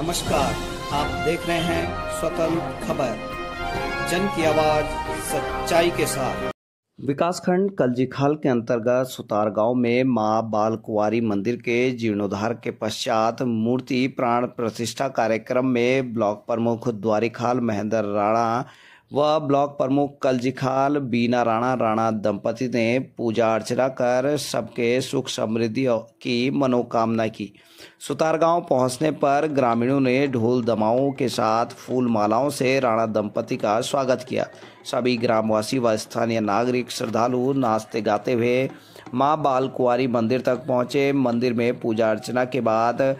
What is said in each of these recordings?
नमस्कार आप देख रहे हैं स्वतंत्र खबर जन की आवाज सच्चाई के साथ विकासखंड कलजीखाल के अंतर्गत सुतार गांव में मां बाल कुवारी मंदिर के जीर्णोद्धार के पश्चात मूर्ति प्राण प्रतिष्ठा कार्यक्रम में ब्लॉक प्रमुख द्वारिखाल महेंद्र राणा व ब्लॉक प्रमुख कलजीखाल बीना राणा राणा दंपति ने पूजा अर्चना कर सबके सुख समृद्धि की मनोकामना की सुतारगांव पहुंचने पर ग्रामीणों ने ढोल दमाओं के साथ फूल मालाओं से राणा दंपति का स्वागत किया सभी ग्रामवासी व स्थानीय नागरिक श्रद्धालु नाचते गाते हुए माँ बाल कुंवारी मंदिर तक पहुंचे मंदिर में पूजा अर्चना के बाद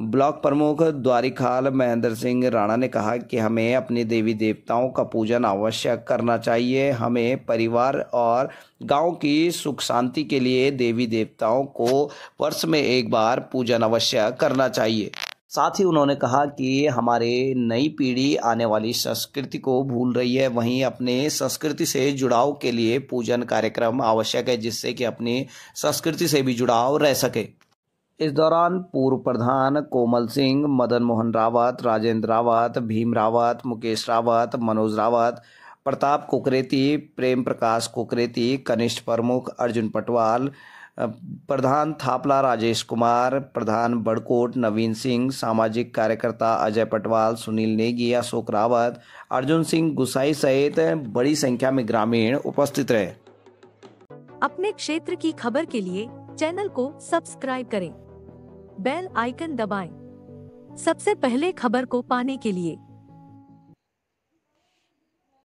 ब्लॉक प्रमुख द्वारिकाल महेंद्र सिंह राणा ने कहा कि हमें अपने देवी देवताओं का पूजन अवश्य करना चाहिए हमें परिवार और गांव की सुख शांति के लिए देवी देवताओं को वर्ष में एक बार पूजन अवश्य करना चाहिए साथ ही उन्होंने कहा कि हमारे नई पीढ़ी आने वाली संस्कृति को भूल रही है वहीं अपने संस्कृति से जुड़ाव के लिए पूजन कार्यक्रम आवश्यक है जिससे कि अपनी संस्कृति से भी जुड़ाव रह सके इस दौरान पूर्व प्रधान कोमल सिंह मदन मोहन रावत राजेंद्र रावत भीम रावत मुकेश रावत मनोज रावत प्रताप कुकरेती प्रेम प्रकाश कुकरेती कनिष्ठ प्रमुख अर्जुन पटवाल प्रधान थापला राजेश कुमार प्रधान बड़कोट नवीन सिंह सामाजिक कार्यकर्ता अजय पटवाल सुनील नेगी अशोक रावत अर्जुन सिंह गुसाई सहित बड़ी संख्या में ग्रामीण उपस्थित रहे अपने क्षेत्र की खबर के लिए चैनल को सब्सक्राइब करें बेल आइकन दबाएं। सबसे पहले खबर को पाने के लिए